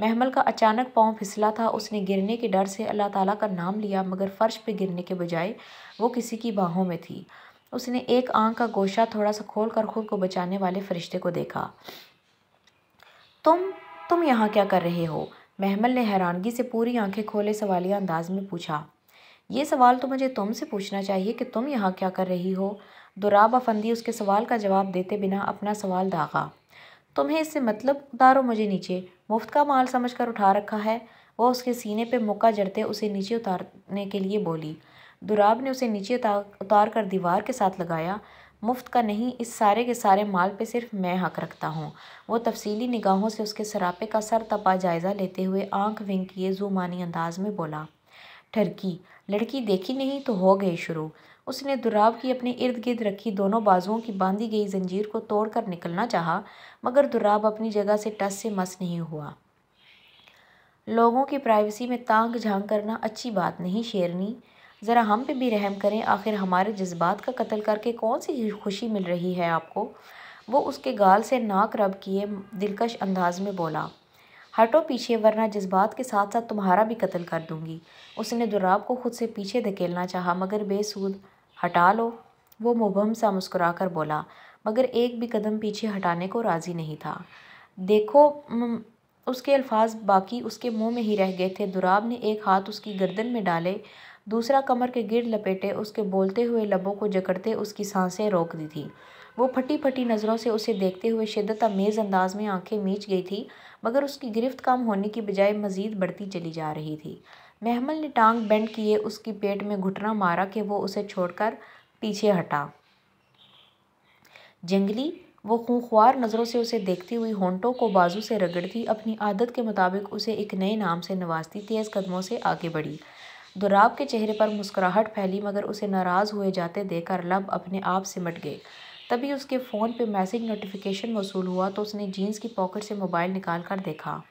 महमल का अचानक पाँव फिसला था उसने गिरने के डर से अल्लाह ताला का नाम लिया मगर फ़र्श पे गिरने के बजाय वो किसी की बाहों में थी उसने एक आंख का गोशा थोड़ा सा खोल कर खुद को बचाने वाले फरिश्ते को देखा तुम तुम यहाँ क्या कर रहे हो महमल ने हैरानगी से पूरी आँखें खोले सवालिया अंदाज में पूछा ये सवाल तो मुझे तुम से पूछना चाहिए कि तुम यहाँ क्या कर रही हो दुराब अफंदी उसके सवाल का जवाब देते बिना अपना सवाल दागा तुम्हें इससे मतलब उतारो मुझे नीचे मुफ्त का माल समझकर उठा रखा है वह उसके सीने पर मुक्का जड़ते उसे नीचे उतारने के लिए बोली दुराब ने उसे नीचे उतार कर दीवार के साथ लगाया मुफ्त का नहीं इस सारे के सारे माल पे सिर्फ मैं हक रखता हूँ वो तफसीली निगाहों से उसके सरापे का सर तपा जायज़ा लेते हुए आंख विंग किए जुमानी अंदाज में बोला ठरकी लड़की देखी नहीं तो हो गई शुरू उसने दुराव की अपने इर्द गिर्द रखी दोनों बाजुओं की बांधी गई जंजीर को तोड़कर निकलना चाहा मगर दुराब अपनी जगह से टस से मस नहीं हुआ लोगों की प्राइवेसी में तांग झांग करना अच्छी बात नहीं शेरनी ज़रा हम पे भी रहम करें आखिर हमारे जज्बात का कत्ल करके कौन सी खुशी मिल रही है आपको वो उसके गाल से नाक रब किए दिलकश अंदाज में बोला हटो पीछे वरना जज्बात के साथ साथ तुम्हारा भी कत्ल कर दूंगी उसने दुराब को खुद से पीछे धकेलना चाहा मगर बेसूद हटा लो वो मुबहम सा मुस्कुरा कर बोला मगर एक भी कदम पीछे हटाने को राज़ी नहीं था देखो उसके अल्फाज बाकी उसके मुंह में ही रह गए थे दुराब ने एक हाथ उसकी गर्दन में डाले दूसरा कमर के गिर लपेटे उसके बोलते हुए लबों को जकड़ते उसकी सांसें रोक दी थी वो फटी फटी नज़रों से उसे देखते हुए शिदत अमेज़ अंदाज में आंखें मीच गई थी मगर उसकी गिरफ्त काम होने की बजाय मज़ीद बढ़ती चली जा रही थी महमल ने टांग बेंड किए उसकी पेट में घुटना मारा कि वो उसे छोड़कर पीछे हटा जंगली वो खूंखार नज़रों से उसे देखती हुई होंटों को बाजू से रगड़ती अपनी आदत के मुताबिक उसे एक नए नाम से नवाजती तेज़ कदमों से आगे बढ़ी दुराब के चेहरे पर मुस्कुराहट फैली मगर उसे नाराज़ हुए जाते देखकर लब अपने आप सिमट गए तभी उसके फ़ोन पे मैसेज नोटिफिकेशन वसूल हुआ तो उसने जीन्स की पॉकेट से मोबाइल निकाल कर देखा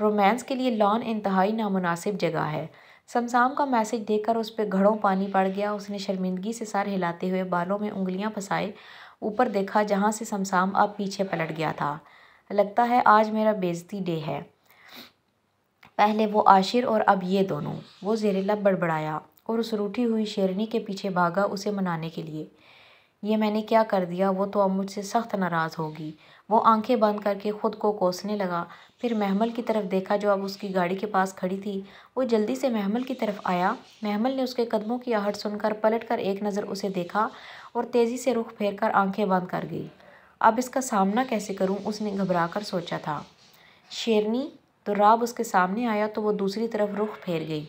रोमांस के लिए लॉन इंतहाई नामनासिब जगह है समसाम का मैसेज देखकर उस पर घड़ों पानी पड़ गया उसने शर्मिंदगी से सर हिलाते हुए बालों में उंगलियां फंसाए ऊपर देखा जहाँ से समसाम अब पीछे पलट गया था लगता है आज मेरा बेजती डे है पहले वो आशिर और अब ये दोनों वो जेरेला बड़बड़ाया और उस रूठी हुई शेरनी के पीछे भागा उसे मनाने के लिए ये मैंने क्या कर दिया वो तो अब मुझसे सख्त नाराज़ होगी वो आंखें बंद करके ख़ुद को कोसने लगा फिर महमल की तरफ देखा जो अब उसकी गाड़ी के पास खड़ी थी वो जल्दी से महमल की तरफ आया महमल ने उसके कदमों की आहट सुनकर पलट कर एक नज़र उसे देखा और तेज़ी से रुख फेर कर आँखें बंद कर गई अब इसका सामना कैसे करूँ उसने घबरा कर सोचा था शेरनी तो राब उसके सामने आया तो वो दूसरी तरफ रुख फेर गई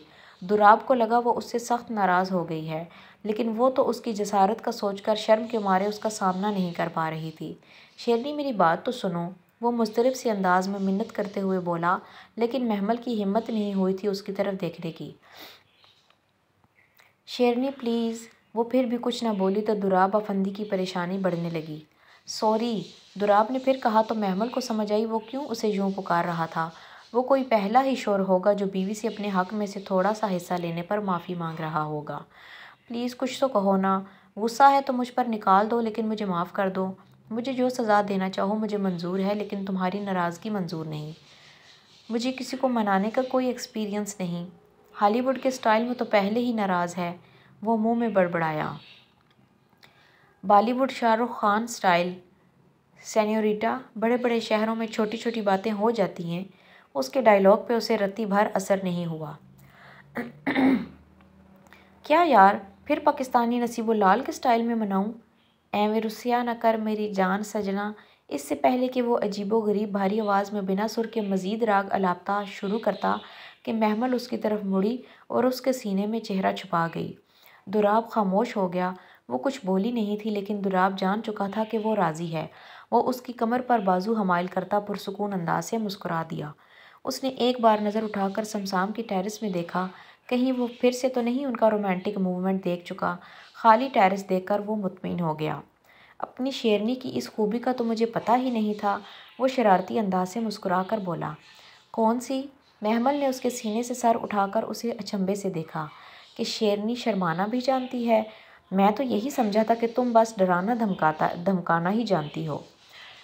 दुराब को लगा वो उससे सख्त नाराज़ हो गई है लेकिन वो तो उसकी जसारत का सोचकर शर्म के मारे उसका सामना नहीं कर पा रही थी शेरनी मेरी बात तो सुनो वो मुस्तरब से अंदाज में मिन्नत करते हुए बोला लेकिन महमल की हिम्मत नहीं हुई थी उसकी तरफ देखने की शेरनी प्लीज़ वो फिर भी कुछ ना बोली तो दुराब अफंदी की परेशानी बढ़ने लगी सॉरी दुराब ने फिर कहा तो महमल को समझ आई वो क्यों उसे यूँ पुकार रहा था वो कोई पहला ही शोर होगा जो बीवी से अपने हक़ में से थोड़ा सा हिस्सा लेने पर माफ़ी मांग रहा होगा प्लीज़ कुछ तो कहो ना गुस्सा है तो मुझ पर निकाल दो लेकिन मुझे माफ़ कर दो मुझे जो सज़ा देना चाहो मुझे मंजूर है लेकिन तुम्हारी नाराज़गी मंजूर नहीं मुझे किसी को मनाने का कोई एक्सपीरियंस नहीं हॉलीवुड के स्टाइल में तो पहले ही नाराज़ है वो मुंह में बड़बड़ाया Bollywood Shahrukh Khan style senorita बड़े बड़े शहरों में छोटी छोटी बातें हो जाती हैं उसके डायलॉग पे उसे रत्ती भर असर नहीं हुआ क्या यार फिर पाकिस्तानी लाल के स्टाइल में मनाऊं एवे रुसिया न कर मेरी जान सजना इससे पहले कि वो अजीबो गरीब भारी आवाज़ में बिना सुर के मज़ीद राग अलापता शुरू करता कि महमल उसकी तरफ मुड़ी और उसके सीने में चेहरा छुपा गई दुराब खामोश हो गया वो कुछ बोली नहीं थी लेकिन दुराब जान चुका था कि वो राज़ी है वो उसकी कमर पर बाजू हमाइल करता पुरसकून अंदाज से मुस्कुरा दिया उसने एक बार नज़र उठाकर शमशाम की टेरिस में देखा कहीं वो फिर से तो नहीं उनका रोमांटिक मूवमेंट देख चुका खाली देख देखकर वो मुतमिन हो गया अपनी शेरनी की इस खूबी का तो मुझे पता ही नहीं था वो शरारती अंदाज से मुस्कुरा कर बोला कौन सी महमल ने उसके सीने से सर उठाकर उसे अचंभे से देखा कि शेरनी शर्माना भी जानती है मैं तो यही समझा था कि तुम बस डराना धमकाता धमकाना ही जानती हो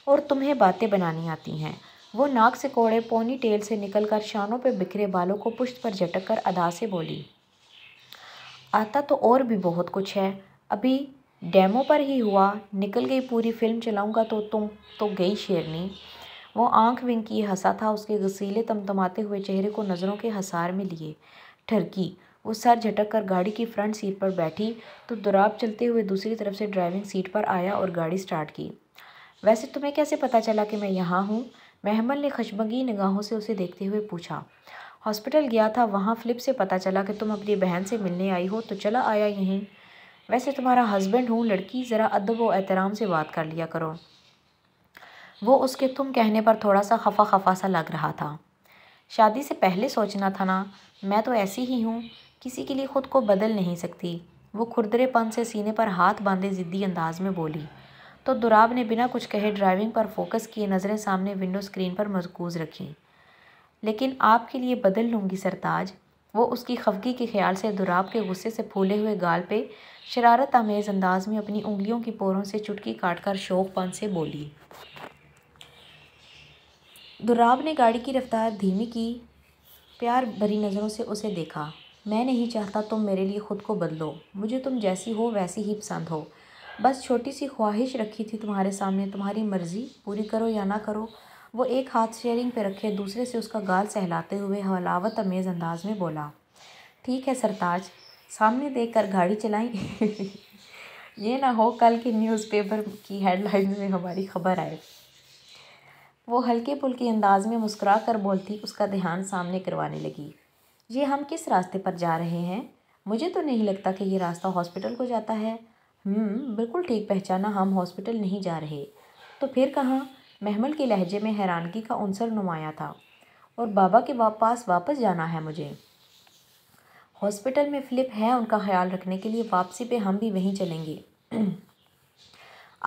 और तुम्हें बातें बनानी आती हैं वो नाक से कोड़े पोनी टेल से निकलकर शानों पर बिखरे बालों को पुश्त पर झटक कर अदा से बोली आता तो और भी बहुत कुछ है अभी डैमों पर ही हुआ निकल गई पूरी फिल्म चलाऊंगा तो तुम तो गई शेरनी वो आंख विंग की हंसा था उसके गसीले तमतमाते हुए चेहरे को नज़रों के हसार में लिए ठरकी वो सर झटक कर गाड़ी की फ्रंट सीट पर बैठी तो दुराब चलते हुए दूसरी तरफ से ड्राइविंग सीट पर आया और गाड़ी स्टार्ट की वैसे तुम्हें कैसे पता चला कि मैं यहाँ हूँ महमल ने खशमगी निगाहों से उसे देखते हुए पूछा हॉस्पिटल गया था वहाँ फ़्लिप से पता चला कि तुम अपनी बहन से मिलने आई हो तो चला आया यहीं वैसे तुम्हारा हस्बैंड हूँ लड़की ज़रा अदब व एहतराम से बात कर लिया करो वो उसके तुम कहने पर थोड़ा सा खफा खफा सा लग रहा था शादी से पहले सोचना था ना मैं तो ऐसी ही हूँ किसी के लिए ख़ुद को बदल नहीं सकती वो खुरदरेपन से सीने पर हाथ बांधे ज़िद्दी अंदाज में बोली तो दुराब ने बिना कुछ कहे ड्राइविंग पर फोकस किए नज़रें सामने विंडो स्क्रीन पर मरकूज़ रखीं लेकिन आपके लिए बदल लूँगी सरताज वो उसकी खफगी के ख्याल से दुराब के गुस्से से फूले हुए गाल पे शरारत आमेज़ अंदाज में अपनी उंगलियों की पोरों से चुटकी काट कर शौकपन से बोली दुराब ने गाड़ी की रफ्तार धीमी की प्यार भरी नज़रों से उसे देखा मैं नहीं चाहता तुम मेरे लिए ख़ुद को बदलो मुझे तुम जैसी हो वैसी ही पसंद हो बस छोटी सी ख्वाहिश रखी थी तुम्हारे सामने तुम्हारी मर्ज़ी पूरी करो या ना करो वो एक हाथ स्टेयरिंग पर रखे दूसरे से उसका गाल सहलाते हुए हलावत अमेज़ अंदाज में बोला ठीक है सरताज सामने देख कर गाड़ी चलाई ये ना हो कल की न्यूज़पेपर की हेडलाइन में हमारी खबर आए वो हल्के पुल्के अंदाज में मुस्करा कर बोलती उसका ध्यान सामने करवाने लगी ये हम किस रास्ते पर जा रहे हैं मुझे तो नहीं लगता कि ये रास्ता हॉस्पिटल को जाता है हम्म, बिल्कुल ठीक पहचाना हम हॉस्पिटल नहीं जा रहे तो फिर कहाँ महमल के लहजे में हैरानगी का अंसर नुमाया था और बाबा के पास वापस जाना है मुझे हॉस्पिटल में फ़िलिप है उनका ख्याल रखने के लिए वापसी पे हम भी वहीं चलेंगे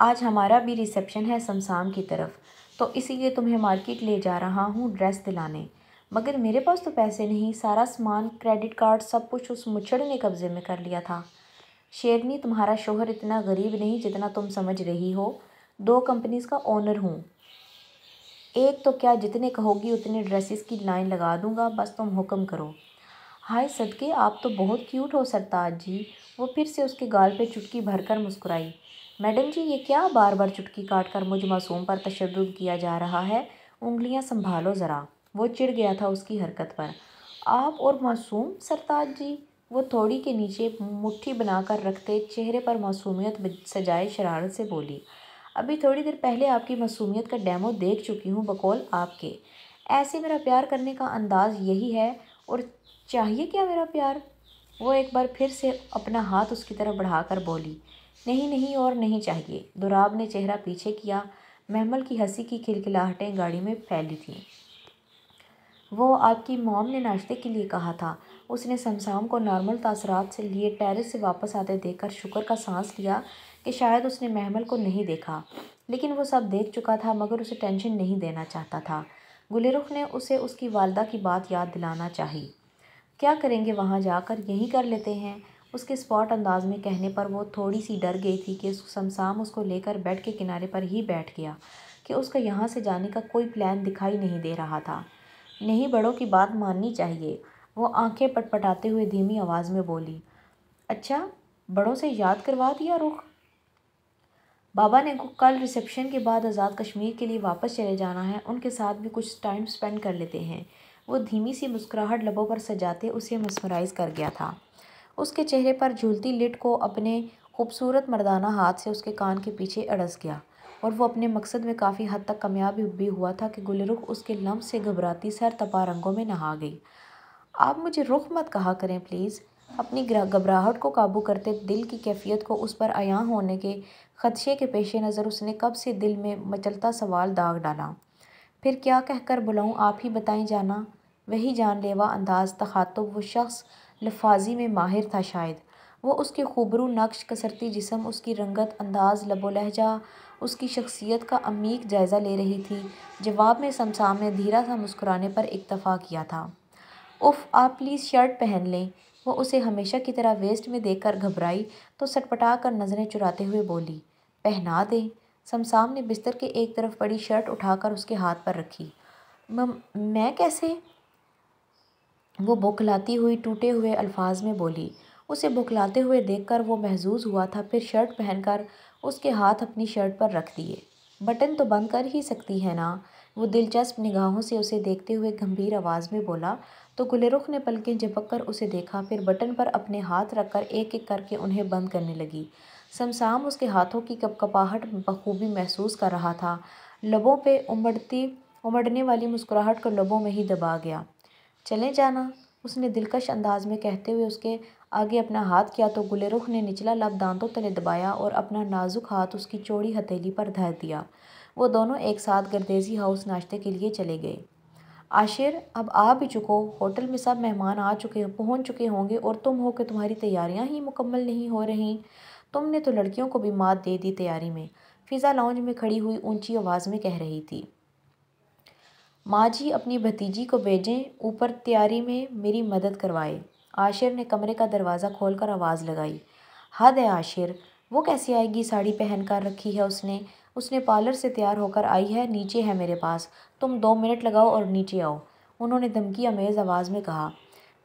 आज हमारा भी रिसेप्शन है शमशाम की तरफ तो इसीलिए तुम्हें मार्केट ले जा रहा हूँ ड्रेस दिलाने मगर मेरे पास तो पैसे नहीं सारा सामान क्रेडिट कार्ड सब कुछ उस मुछड़ ने कब्ज़े में कर लिया था शेरनी तुम्हारा शोहर इतना गरीब नहीं जितना तुम समझ रही हो दो कंपनीज़ का ओनर हूँ एक तो क्या जितने कहोगी उतने ड्रेसेस की लाइन लगा दूँगा बस तुम हुक्म करो हाय सदके आप तो बहुत क्यूट हो सरताज जी वो फिर से उसके गाल पे चुटकी भरकर मुस्कुराई मैडम जी ये क्या बार बार चुटकी काट कर मुझ मासूम पर तशद किया जा रहा है उंगलियां संभालो ज़रा वो चिढ़ गया था उसकी हरकत पर आप और मासूम सरताज जी वो थोड़ी के नीचे मुट्ठी बनाकर रखते चेहरे पर मासूमियत सजाए शरारत से बोली अभी थोड़ी देर पहले आपकी मासूमियत का डेमो देख चुकी हूँ बकौल आपके ऐसे मेरा प्यार करने का अंदाज़ यही है और चाहिए क्या मेरा प्यार वो एक बार फिर से अपना हाथ उसकी तरफ बढ़ाकर बोली नहीं नहीं और नहीं चाहिए दुराब ने चेहरा पीछे किया महमल की हंसी की खिलखिलाहटें गाड़ी में फैली थीं वो आपकी मॉम ने नाश्ते के लिए कहा था उसने शमशाम को नॉर्मल तसरात से लिए टेरिस से वापस आते देखकर शुक्र का सांस लिया कि शायद उसने महमल को नहीं देखा लेकिन वो सब देख चुका था मगर उसे टेंशन नहीं देना चाहता था गुलरुख ने उसे उसकी वालदा की बात याद दिलाना चाहिए क्या करेंगे वहाँ जाकर यहीं कर लेते हैं उसके स्पॉट अंदाज में कहने पर वो थोड़ी सी डर गई थी कि शमशाम उसको लेकर बेड के किनारे पर ही बैठ गया कि उसका यहाँ से जाने का कोई प्लान दिखाई नहीं दे रहा था नहीं बड़ों की बात माननी चाहिए वो आंखें पटपटाते हुए धीमी आवाज़ में बोली अच्छा बड़ों से याद करवा दिया रुख बाबा ने कल रिसेप्शन के बाद आज़ाद कश्मीर के लिए वापस चले जाना है उनके साथ भी कुछ टाइम स्पेंड कर लेते हैं वो धीमी सी मुस्कुराहट लबों पर सजाते उसे मसमराइज कर गया था उसके चेहरे पर झूलती लिट को अपने खूबसूरत मर्दाना हाथ से उसके कान के पीछे अड़स गया और वो अपने मकसद में काफ़ी हद तक कामयाब भी हुआ था कि गुलरुख उसके लम्ब से घबराती सर तपा रंगों में नहा गई आप मुझे रुख मत कहा करें प्लीज़ अपनी घबराहट को काबू करते दिल की कैफियत को उस पर आया होने के ख़दशे के पेश नज़र उसने कब से दिल में मचलता सवाल दाग डाला फिर क्या कहकर बुलाऊँ आप ही बताएं जाना वही जानलेवा अंदाज तखातब वो शख्स लफाजी में माहिर था शायद वो उसके खूबरू नक्श कसरती जिसम उसकी रंगत अंदाज लबो लहजा उसकी शख्सियत का अमीक जायज़ा ले रही थी जवाब में समसाम ने धीरा सा मुस्कुराने पर इतफ़ा किया था उफ़ आप प्लीज़ शर्ट पहन लें वह उसे हमेशा की तरह वेस्ट में देखकर घबराई तो सटपटा कर नज़रें चुराते हुए बोली पहना दें समसाम ने बिस्तर के एक तरफ पड़ी शर्ट उठाकर उसके हाथ पर रखी मैं कैसे वो बौखलाती हुई टूटे हुए अल्फाज में बोली उसे बौखलाते हुए देखकर वो महजूज हुआ था फिर शर्ट पहनकर उसके हाथ अपनी शर्ट पर रख दिए बटन तो बंद कर ही सकती है ना वो दिलचस्प निगाहों से उसे देखते हुए गंभीर आवाज़ में बोला तो गुलरुख ने पलकें झपक कर उसे देखा फिर बटन पर अपने हाथ रखकर एक एक करके उन्हें बंद करने लगी समसाम उसके हाथों की कपकपाहट बखूबी महसूस कर रहा था लबों पे उमड़ती उमड़ने वाली मुस्कुराहट को लबों में ही दबा गया चले जाना उसने दिलकश अंदाज में कहते हुए उसके आगे अपना हाथ किया तो गुलरुख ने निचला लब दांतों तले दबाया और अपना नाजुक हाथ उसकी चौड़ी हथेली पर धर दिया वो दोनों एक साथ गर्देजी हाउस नाश्ते के लिए चले गए आशिर अब आ भी चुको होटल में सब मेहमान आ चुके पहुंच चुके होंगे और तुम हो कि तुम्हारी तैयारियां ही मुकम्मल नहीं हो रही तुमने तो लड़कियों को भी मात दे दी तैयारी में फ़िज़ा लाउंज में खड़ी हुई ऊंची आवाज़ में कह रही थी माँ जी अपनी भतीजी को भेजें ऊपर तैयारी में मेरी मदद करवाए आशिर ने कमरे का दरवाज़ा खोलकर आवाज़ लगाई हद है आशिर वो कैसे आएगी साड़ी पहन कर रखी है उसने उसने पार्लर से तैयार होकर आई है नीचे है मेरे पास तुम दो मिनट लगाओ और नीचे आओ उन्होंने धमकी अमेज़ आवाज़ में कहा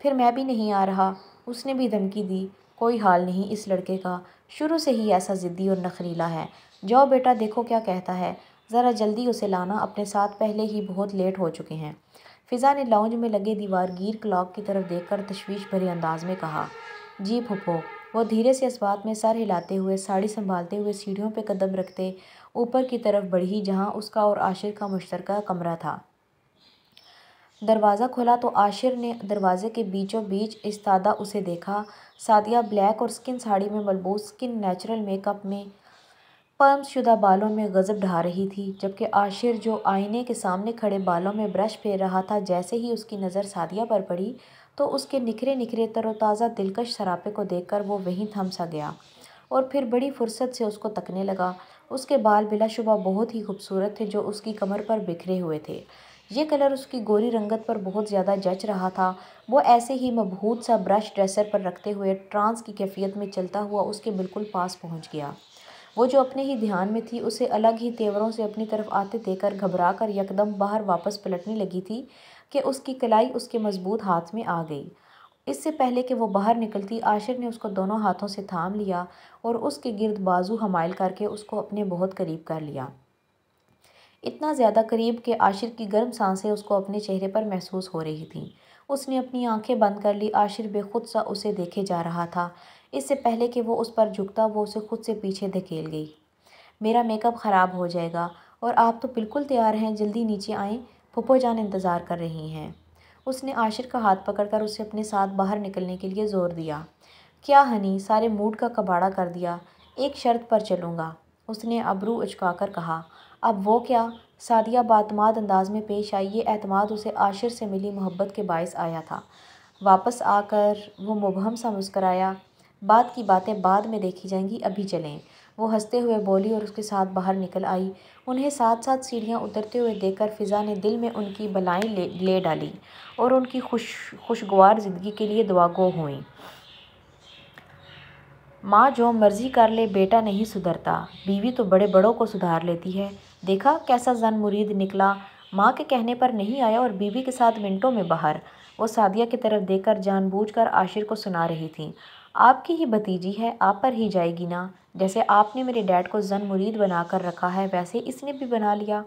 फिर मैं भी नहीं आ रहा उसने भी धमकी दी कोई हाल नहीं इस लड़के का शुरू से ही ऐसा ज़िद्दी और नखरीला है जाओ बेटा देखो क्या कहता है ज़रा जल्दी उसे लाना अपने साथ पहले ही बहुत लेट हो चुके हैं फ़िज़ा ने लाउंज में लगे दीवारगीर क्लॉक की तरफ देखकर तशवीश भरे अंदाज में कहा जी फुफो वह धीरे से इस में सर हिलाते हुए साड़ी संभालते हुए सीढ़ियों पर कदम रखते ऊपर की तरफ बढ़ी जहाँ उसका और आशिर का मुश्तर कमरा था दरवाज़ा खोला तो आशिर ने दरवाजे के बीचों बीच इस्तादा उसे देखा सादिया ब्लैक और स्किन साड़ी में मलबूस स्किन नेचुरल मेकअप में पर्म्सशुदा बालों में गज़ब ढा रही थी जबकि आशिर जो आईने के सामने खड़े बालों में ब्रश फेर रहा था जैसे ही उसकी नज़र सादिया पर पड़ी तो उसके निखरे निखरे तरोताज़ा दिलकश सरापे को देखकर वो वहीं थम सा गया और फिर बड़ी फुर्सत से उसको तकने लगा उसके बाल बिलाशुबा बहुत ही खूबसूरत थे जो उसकी कमर पर बिखरे हुए थे ये कलर उसकी गोरी रंगत पर बहुत ज़्यादा जच रहा था वो ऐसे ही मबहूत सा ब्रश ड्रेसर पर रखते हुए ट्रांस की कैफियत में चलता हुआ उसके बिल्कुल पास पहुंच गया वो जो अपने ही ध्यान में थी उसे अलग ही तेवरों से अपनी तरफ आते कर घबरा कर यकदम बाहर वापस पलटने लगी थी कि उसकी कलाई उसके मजबूत हाथ में आ गई इससे पहले कि वो बाहर निकलती आशिर ने उसको दोनों हाथों से थाम लिया और उसके गिरद बाजू हमायल करके उसको अपने बहुत करीब कर लिया इतना ज़्यादा करीब कि आशिर की गर्म सांसें उसको अपने चेहरे पर महसूस हो रही थीं उसने अपनी आंखें बंद कर ली आशिर बेखुद सा उसे देखे जा रहा था इससे पहले कि वो उस पर झुकता वो उसे खुद से पीछे धकेल गई मेरा मेकअप ख़राब हो जाएगा और आप तो बिल्कुल तैयार हैं जल्दी नीचे आएँ फुप्पो जान इंतज़ार कर रही हैं उसने आशिर का हाथ पकड़कर उसे अपने साथ बाहर निकलने के लिए ज़ोर दिया क्या हनी सारे मूड का कबाड़ा कर दिया एक शर्त पर चलूँगा उसने अबरू उचकाकर कहा अब वो क्या सादिया बातमाद अंदाज में पेश आई ये अतमाद उसे आशिर से मिली मोहब्बत के बायस आया था वापस आकर वो मुबहम सा मुस्कराया बाद की बातें बाद में देखी जाएंगी अभी चलें वो हंसते हुए बोली और उसके साथ बाहर निकल आई उन्हें साथ साथ सीढ़ियाँ उतरते हुए देखकर फ़िज़ा ने दिल में उनकी भलाई ले, ले डाली और उनकी खुश खुशगवार ज़िंदगी के लिए दुआगो हुई माँ जो मर्ज़ी कर ले बेटा नहीं सुधरता बीवी तो बड़े बड़ों को सुधार लेती है देखा कैसा जन मुरीद निकला माँ के कहने पर नहीं आया और बीवी के साथ मिनटों में बाहर वो सादिया की तरफ देखकर जानबूझकर आशिर को सुना रही थी आपकी ही भतीजी है आप पर ही जाएगी ना जैसे आपने मेरे डैड को जन मुरीद बना कर रखा है वैसे इसने भी बना लिया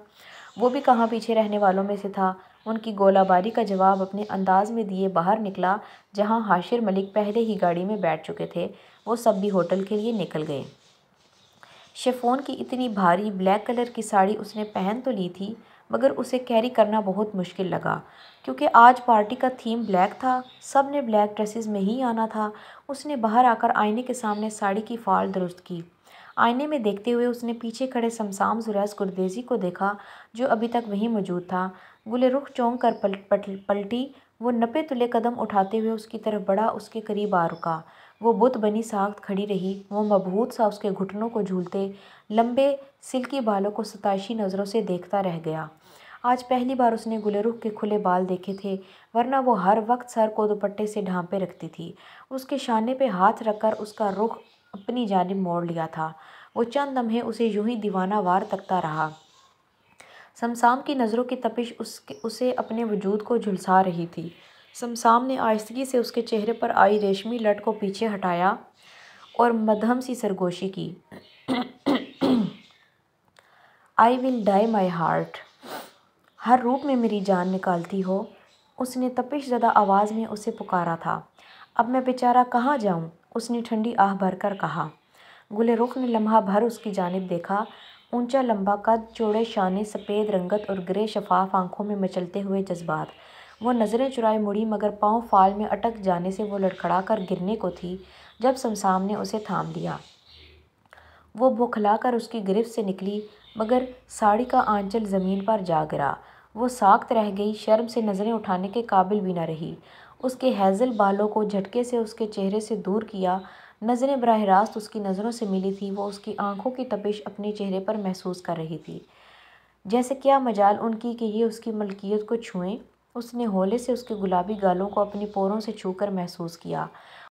वो भी कहाँ पीछे रहने वालों में से था उनकी गोलाबारी का जवाब अपने अंदाज में दिए बाहर निकला जहाँ हाशिर मलिक पहले ही गाड़ी में बैठ चुके थे वो सब भी होटल के लिए निकल गए शेफोन की इतनी भारी ब्लैक कलर की साड़ी उसने पहन तो ली थी मगर उसे कैरी करना बहुत मुश्किल लगा क्योंकि आज पार्टी का थीम ब्लैक था सब ने ब्लैक ड्रेसेस में ही आना था उसने बाहर आकर आईने के सामने साड़ी की फाल दुरुस्त की आईने में देखते हुए उसने पीछे खड़े शमसाम जुरैस गुरदेजी को देखा जो अभी तक वहीं मौजूद था गुले रुख चौंक कर पल, पल, पलटी वो नपे तुले कदम उठाते हुए उसकी तरफ बढ़ा उसके करीब आ रुका वो बुत बनी साख्त खड़ी रही वो मबहूत सा उसके घुटनों को झूलते लंबे सिल्की बालों को सताशी नज़रों से देखता रह गया आज पहली बार उसने गुलरुख के खुले बाल देखे थे वरना वो हर वक्त सर को दुपट्टे से ढांपे रखती थी उसके शाने पे हाथ रखकर उसका रुख अपनी जानब मोड़ लिया था वो चंद लम्हे उसे यूं ही दीवाना वार तकता रहा समसाम की नज़रों की तपिश उसके उसे अपने वजूद को झुलसा रही थी शमसाम ने आयस्तगी से उसके चेहरे पर आई रेशमी लट को पीछे हटाया और मधम सी सरगोशी की I will die my heart हर रूप में मेरी जान निकालती हो उसने तपिश ज़दा आवाज़ में उसे पुकारा था अब मैं बेचारा कहाँ जाऊँ उसने ठंडी आह भर कर कहा गुल रुख ने लम्हा भर उसकी जानब देखा ऊंचा लंबा कद चौड़े शाने सफ़ेद रंगत और ग्रे शफाफ आंखों में मचलते हुए जज्बात वह नज़रें चुराए मुड़ी मगर पाँव फाल में अटक जाने से वह लड़खड़ा कर गिरने को थी जब शमसाम ने उसे थाम दिया वो भुखला कर उसकी गिरफ्त से निकली मगर साड़ी का आंचल ज़मीन पर जा गिरा वो साख्त रह गई शर्म से नज़रें उठाने के काबिल भी न रही उसके हैज़ल बालों को झटके से उसके चेहरे से दूर किया नज़रें बरह रास्त उसकी नज़रों से मिली थी वो उसकी आंखों की तपिश अपने चेहरे पर महसूस कर रही थी जैसे क्या मजाल उनकी कि ये उसकी मलकियत को छुएं उसने होले से उसके गुलाबी गालों को अपनी पोरों से छूकर महसूस किया